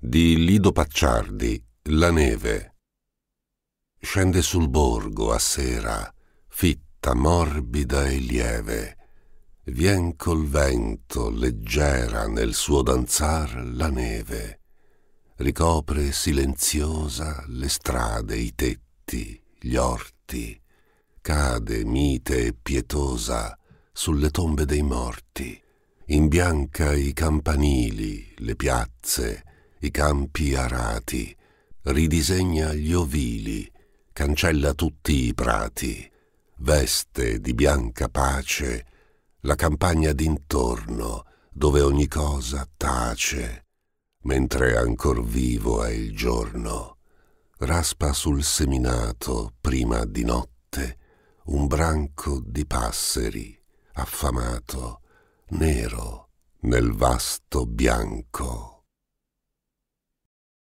di Lido Pacciardi, La neve. Scende sul borgo a sera, fitta, morbida e lieve. Vien col vento, leggera nel suo danzar la neve. Ricopre silenziosa le strade, i tetti, gli orti. Cade mite e pietosa sulle tombe dei morti. Imbianca i campanili, le piazze, i campi arati, ridisegna gli ovili, cancella tutti i prati, veste di bianca pace la campagna d'intorno dove ogni cosa tace, mentre ancor vivo è il giorno. Raspa sul seminato prima di notte un branco di passeri affamato, nero nel vasto bianco.